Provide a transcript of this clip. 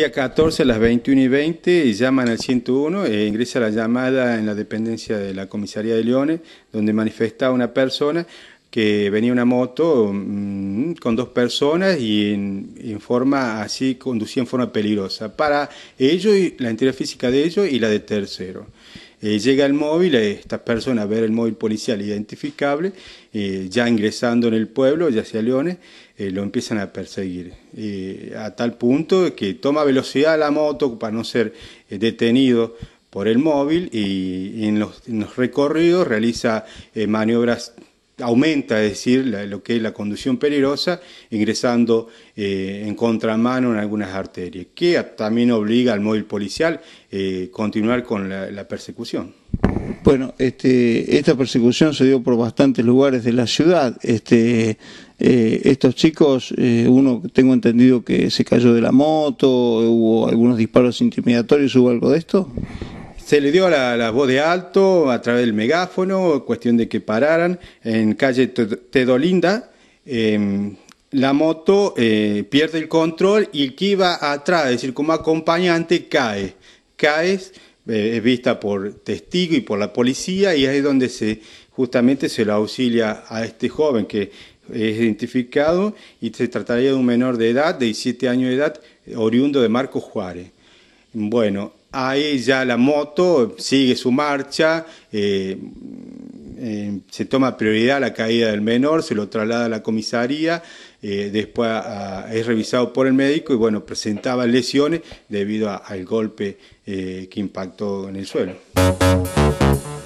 Día 14 a las 21 y 20 y llaman al 101 e eh, ingresa la llamada en la dependencia de la comisaría de Leones, donde manifestaba una persona que venía una moto mm, con dos personas y en, forma así conducía en forma peligrosa para ellos y la entidad física de ellos y la de tercero. Eh, llega el móvil, eh, esta persona ver el móvil policial identificable, eh, ya ingresando en el pueblo, ya sea Leones, lo empiezan a perseguir. a tal punto que toma velocidad la moto para no ser detenido por el móvil y, en, los, en, los, recorridos realiza maniobras aumenta, es decir, lo que es la conducción peligrosa, ingresando eh, en contramano en algunas arterias, que también obliga al móvil policial eh, continuar con la, persecución. Bueno, este, esta persecución se dio por bastantes lugares de la ciudad. Este, eh, estos chicos, eh, uno tengo entendido que se cayó de la moto, hubo algunos disparos intimidatorios, ¿hubo algo de esto? Se le dio la, voz de alto a través del megáfono, cuestión de que pararan en calle Tedolinda. Em, la moto eh, pierde el control y el que iba atrás, es decir, como acompañante, cae. Cae, eh, es vista por testigo y por la policía y ahí es donde se, justamente se lo auxilia a este joven que es identificado y se trataría de un menor de edad, de 17 años de edad, oriundo de Marcos Juárez. Bueno, ahí ya la moto sigue su marcha, eh, eh, se toma prioridad la caída del menor, se lo traslada a la comisaría, eh, después ah, es revisado por el médico y bueno, presentaba lesiones debido al golpe que impactó en el suelo.